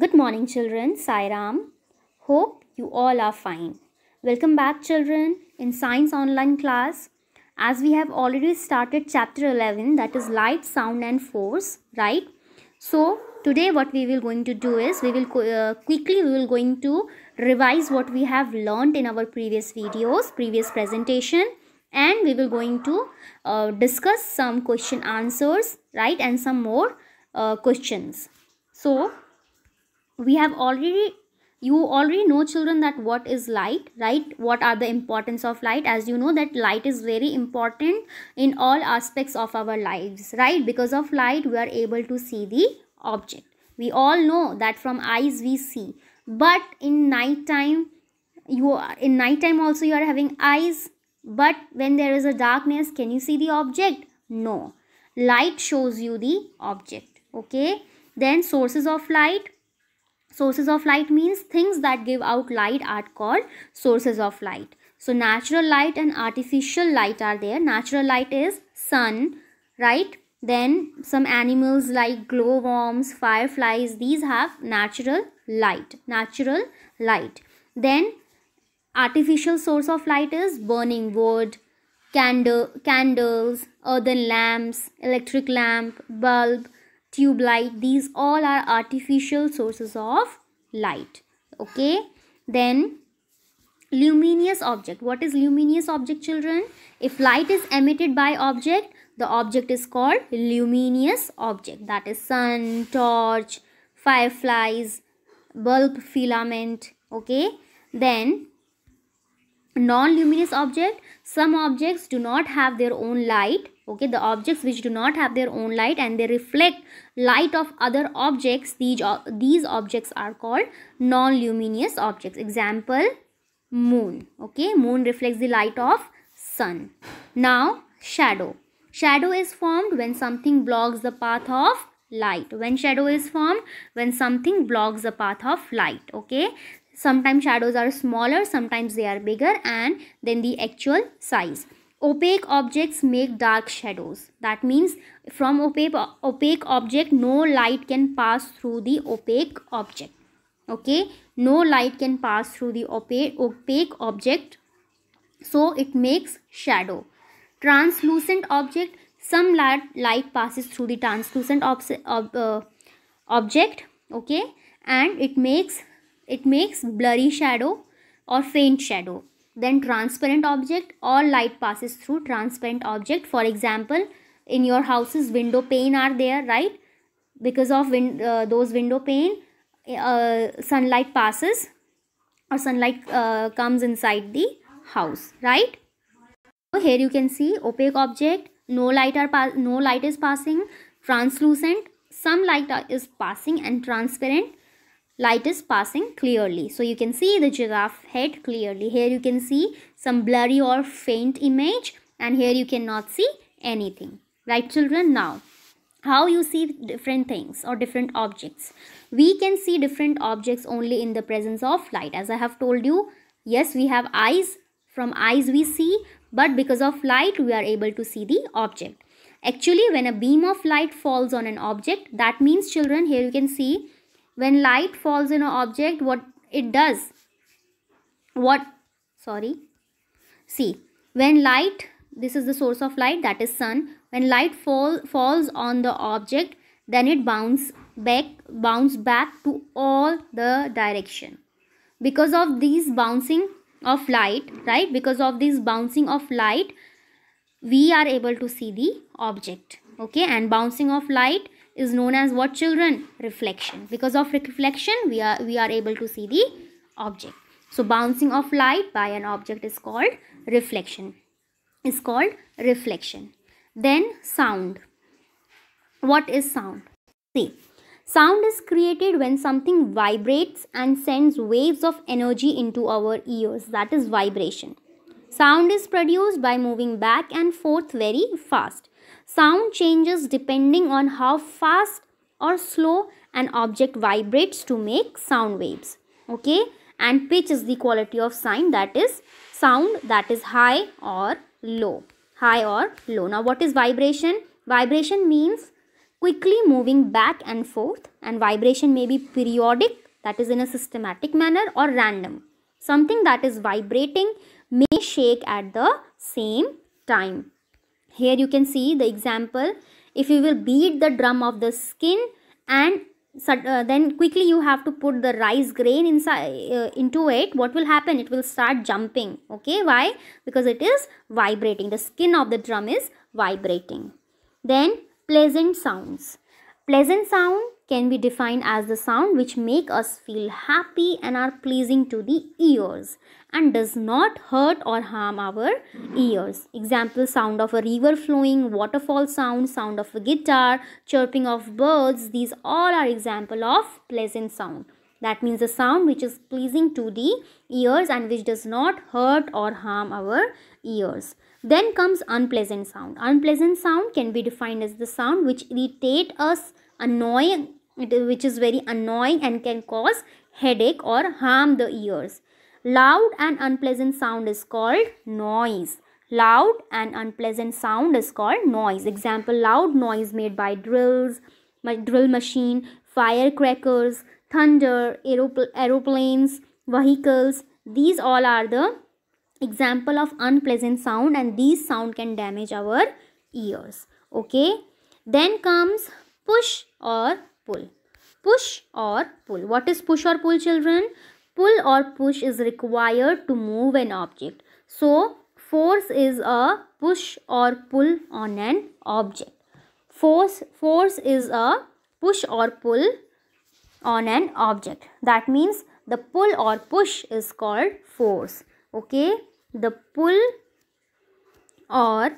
Good morning children, Sairam. Hope you all are fine. Welcome back children in Science Online class. As we have already started chapter 11 that is light, sound and force, right? So today what we will going to do is we will uh, quickly we will going to revise what we have learned in our previous videos, previous presentation and we will going to uh, discuss some question answers right and some more uh, questions so we have already you already know children that what is light right what are the importance of light as you know that light is very important in all aspects of our lives right because of light we are able to see the object we all know that from eyes we see but in night time you are in night time also you are having eyes but when there is a darkness can you see the object no light shows you the object okay then sources of light sources of light means things that give out light are called sources of light so natural light and artificial light are there natural light is sun right then some animals like glowworms fireflies these have natural light natural light then artificial source of light is burning wood candle candles earthen lamps electric lamp bulb tube light these all are artificial sources of light okay then luminous object what is luminous object children if light is emitted by object the object is called luminous object that is sun torch fireflies bulb filament okay then non-luminous object some objects do not have their own light okay the objects which do not have their own light and they reflect light of other objects these these objects are called non luminous objects example moon okay moon reflects the light of sun now shadow shadow is formed when something blocks the path of light when shadow is formed when something blocks the path of light okay sometimes shadows are smaller sometimes they are bigger and then the actual size opaque objects make dark shadows that means from opaque opaque object no light can pass through the opaque object okay no light can pass through the opaque opaque object so it makes shadow translucent object some light, light passes through the translucent ob ob uh, object okay and it makes it makes blurry shadow or faint shadow then transparent object all light passes through transparent object for example in your houses window pane are there right because of wind, uh, those window pane uh, sunlight passes or sunlight uh, comes inside the house right so here you can see opaque object no light are no light is passing translucent some light uh, is passing and transparent light is passing clearly. So you can see the giraffe head clearly. Here you can see some blurry or faint image and here you cannot see anything. Right children now how you see different things or different objects. We can see different objects only in the presence of light. As I have told you, yes, we have eyes. From eyes we see, but because of light, we are able to see the object. Actually, when a beam of light falls on an object, that means children, here you can see when light falls in an object what it does what sorry see when light this is the source of light that is sun when light fall, falls on the object then it bounces back bounce back to all the direction because of these bouncing of light right because of this bouncing of light we are able to see the object okay and bouncing of light is known as what children? Reflection. Because of reflection, we are, we are able to see the object. So bouncing of light by an object is called reflection. Is called reflection. Then sound. What is sound? See, sound is created when something vibrates and sends waves of energy into our ears. That is vibration. Sound is produced by moving back and forth very fast. Sound changes depending on how fast or slow an object vibrates to make sound waves. Okay. And pitch is the quality of sound that is sound that is high or low. High or low. Now what is vibration? Vibration means quickly moving back and forth and vibration may be periodic that is in a systematic manner or random. Something that is vibrating may shake at the same time. Here you can see the example. If you will beat the drum of the skin and uh, then quickly you have to put the rice grain inside uh, into it what will happen it will start jumping okay why because it is vibrating the skin of the drum is vibrating then pleasant sounds pleasant sound can be defined as the sound which make us feel happy and are pleasing to the ears and does not hurt or harm our ears. Example sound of a river flowing, waterfall sound, sound of a guitar, chirping of birds, these all are example of pleasant sound. That means a sound which is pleasing to the ears and which does not hurt or harm our ears. Then comes unpleasant sound. Unpleasant sound can be defined as the sound which irritate us, annoy which is very annoying and can cause headache or harm the ears. Loud and unpleasant sound is called noise. Loud and unpleasant sound is called noise. Example, loud noise made by drills, drill machine, firecrackers, thunder, aeroplanes, vehicles. These all are the example of unpleasant sound and these sound can damage our ears. Okay. Then comes push or pull push or pull what is push or pull children pull or push is required to move an object so force is a push or pull on an object force force is a push or pull on an object that means the pull or push is called force okay the pull or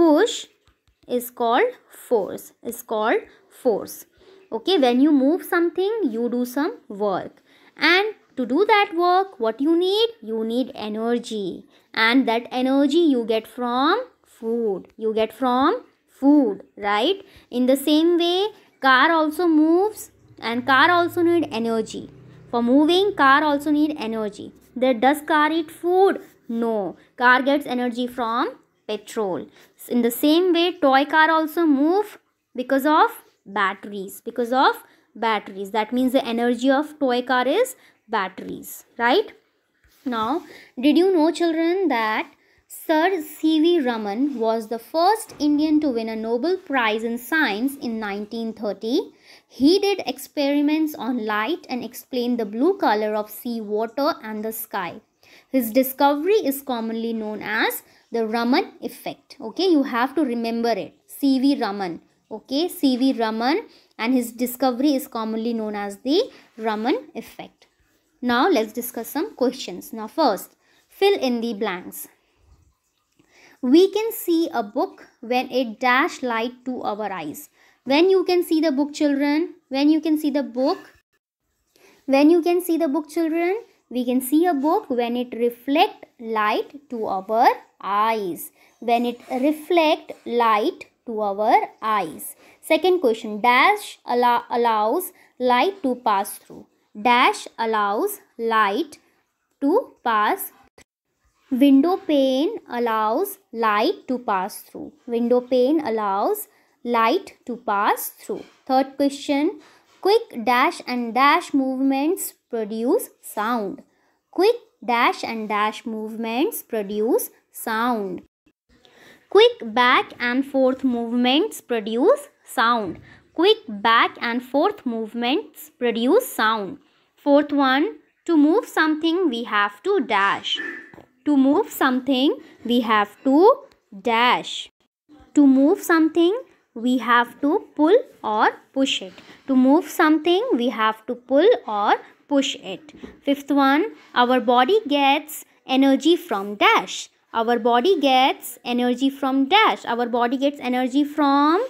push is called force is called force okay when you move something you do some work and to do that work what you need you need energy and that energy you get from food you get from food right in the same way car also moves and car also need energy for moving car also need energy the does car eat food no car gets energy from petrol in the same way, toy car also move because of batteries. Because of batteries. That means the energy of toy car is batteries. Right? Now, did you know children that Sir C.V. Raman was the first Indian to win a Nobel Prize in Science in 1930. He did experiments on light and explained the blue color of sea water and the sky. His discovery is commonly known as the Raman effect. Okay, you have to remember it. C.V. Raman. Okay, C.V. Raman and his discovery is commonly known as the Raman effect. Now let's discuss some questions. Now first, fill in the blanks. We can see a book when it dash light to our eyes. When you can see the book children? When you can see the book? When you can see the book children? we can see a book when it reflect light to our eyes when it reflect light to our eyes second question dash allow, allows light to pass through dash allows light to pass through. window pane allows light to pass through window pane allows light to pass through third question quick dash and dash movements produce sound Quick dash and dash movements produce sound. Quick back and forth movements produce sound. Quick back and forth movements produce sound. Fourth one, to move something we have to dash. To move something we have to dash. To move something we have to pull or push it. To move something we have to pull or push it. Fifth one, our body gets energy from dash. Our body gets energy from dash. Our body gets energy from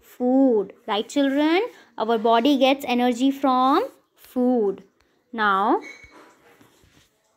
food. Right children? Our body gets energy from food. Now,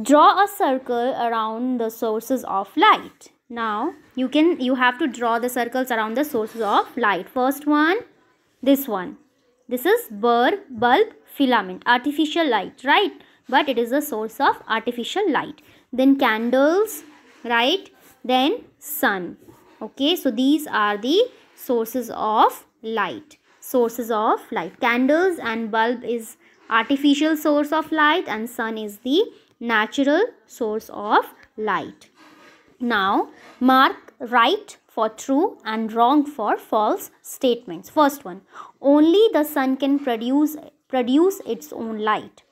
draw a circle around the sources of light. Now, you can you have to draw the circles around the sources of light. First one, this one. This is bulb filament artificial light right but it is a source of artificial light then candles right then sun okay so these are the sources of light sources of light candles and bulb is artificial source of light and sun is the natural source of light now mark right for true and wrong for false statements first one only the sun can produce produce its own light.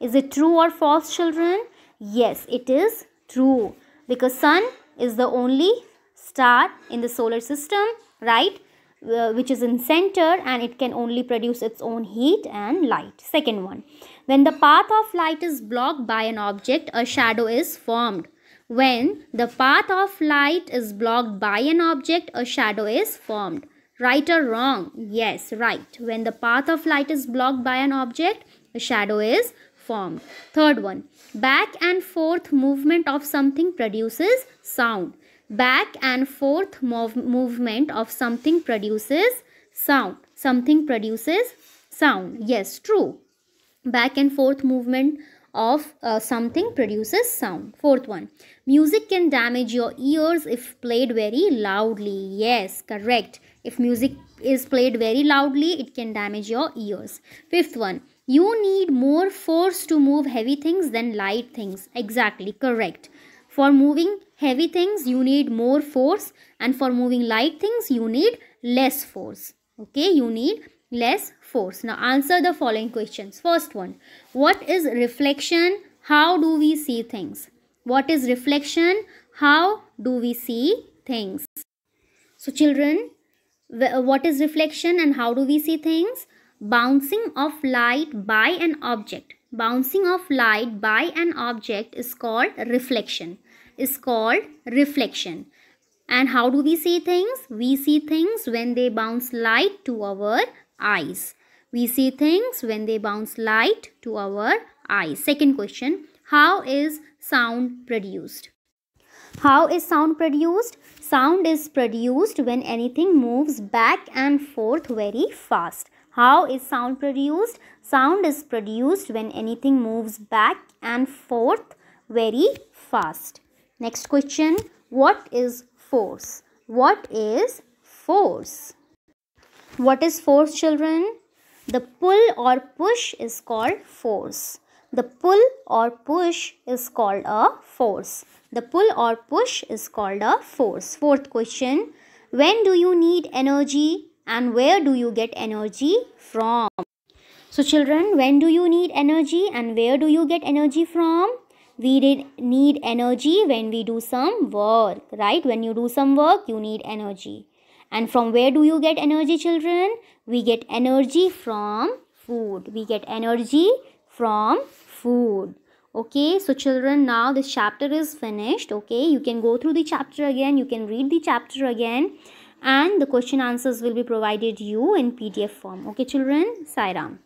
Is it true or false children? Yes, it is true because sun is the only star in the solar system, right? Uh, which is in center and it can only produce its own heat and light. Second one, when the path of light is blocked by an object, a shadow is formed. When the path of light is blocked by an object, a shadow is formed. Right or wrong? Yes, right. When the path of light is blocked by an object, a shadow is formed. Third one, back and forth movement of something produces sound. Back and forth mov movement of something produces sound. Something produces sound. Yes, true. Back and forth movement of uh, something produces sound. Fourth one, music can damage your ears if played very loudly. Yes, correct. If music is played very loudly, it can damage your ears. Fifth one, you need more force to move heavy things than light things. Exactly, correct. For moving heavy things, you need more force and for moving light things, you need less force. Okay, you need less force. Now answer the following questions. First one, what is reflection? How do we see things? What is reflection? How do we see things? So children, what is reflection and how do we see things? Bouncing of light by an object. Bouncing of light by an object is called reflection. Is called reflection. And how do we see things? We see things when they bounce light to our eyes. We see things when they bounce light to our eyes. Second question, how is sound produced? How is sound produced? Sound is produced when anything moves back and forth very fast. How is sound produced? Sound is produced when anything moves back and forth very fast. Next question, what is force? What is force? What is force children? The pull or push is called force. The pull or push is called a force. The pull or push is called a force. Fourth question. When do you need energy and where do you get energy from? So children, when do you need energy and where do you get energy from? We need energy when we do some work, right? When you do some work, you need energy. And from where do you get energy children? We get energy from food. We get energy from food. Okay, so children now this chapter is finished. Okay, you can go through the chapter again. You can read the chapter again. And the question answers will be provided you in PDF form. Okay children, Sairam.